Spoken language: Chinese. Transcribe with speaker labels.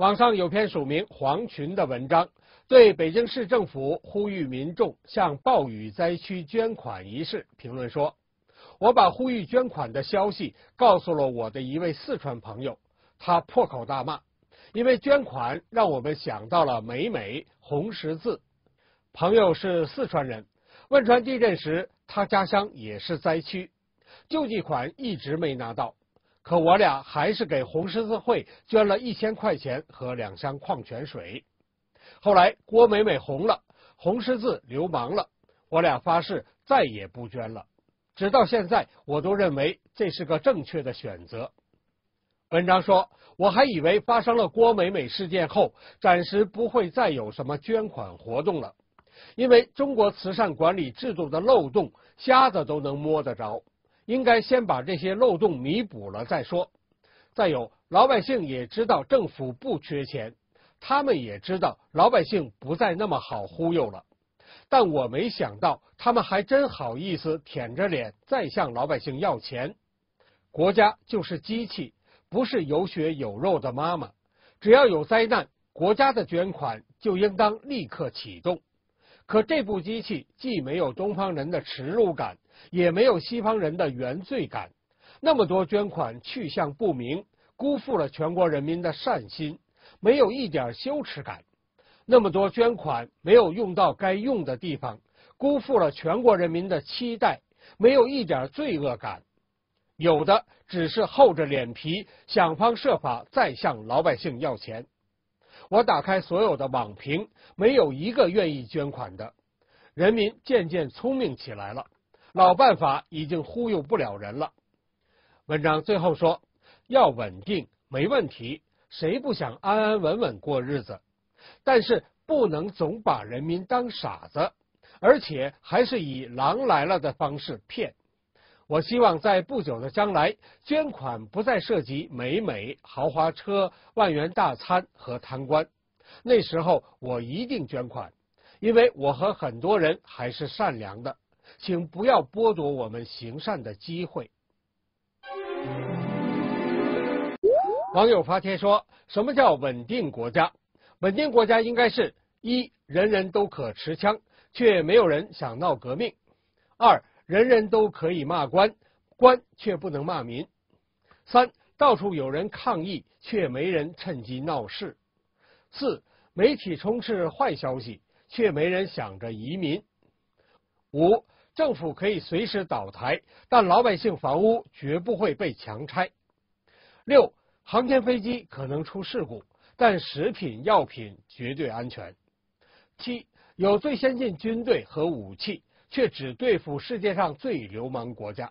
Speaker 1: 网上有篇署名黄群的文章，对北京市政府呼吁民众向暴雨灾区捐款一事评论说：“我把呼吁捐款的消息告诉了我的一位四川朋友，他破口大骂，因为捐款让我们想到了美美红十字。朋友是四川人，汶川地震时他家乡也是灾区，救济款一直没拿到。”可我俩还是给红十字会捐了一千块钱和两箱矿泉水。后来郭美美红了，红十字流氓了，我俩发誓再也不捐了。直到现在，我都认为这是个正确的选择。文章说，我还以为发生了郭美美事件后，暂时不会再有什么捐款活动了，因为中国慈善管理制度的漏洞，瞎子都能摸得着。应该先把这些漏洞弥补了再说。再有，老百姓也知道政府不缺钱，他们也知道老百姓不再那么好忽悠了。但我没想到，他们还真好意思舔着脸再向老百姓要钱。国家就是机器，不是有血有肉的妈妈。只要有灾难，国家的捐款就应当立刻启动。可这部机器既没有东方人的耻辱感，也没有西方人的原罪感。那么多捐款去向不明，辜负了全国人民的善心，没有一点羞耻感。那么多捐款没有用到该用的地方，辜负了全国人民的期待，没有一点罪恶感。有的只是厚着脸皮，想方设法再向老百姓要钱。我打开所有的网评，没有一个愿意捐款的。人民渐渐聪明起来了，老办法已经忽悠不了人了。文章最后说，要稳定没问题，谁不想安安稳稳过日子？但是不能总把人民当傻子，而且还是以狼来了的方式骗。我希望在不久的将来，捐款不再涉及美美豪华车、万元大餐和贪官。那时候我一定捐款，因为我和很多人还是善良的，请不要剥夺我们行善的机会。网友发帖说：“什么叫稳定国家？稳定国家应该是一，人人都可持枪，却没有人想闹革命；二。”人人都可以骂官，官却不能骂民。三，到处有人抗议，却没人趁机闹事。四，媒体充斥坏消息，却没人想着移民。五，政府可以随时倒台，但老百姓房屋绝不会被强拆。六，航天飞机可能出事故，但食品药品绝对安全。七，有最先进军队和武器。却只对付世界上最流氓国家。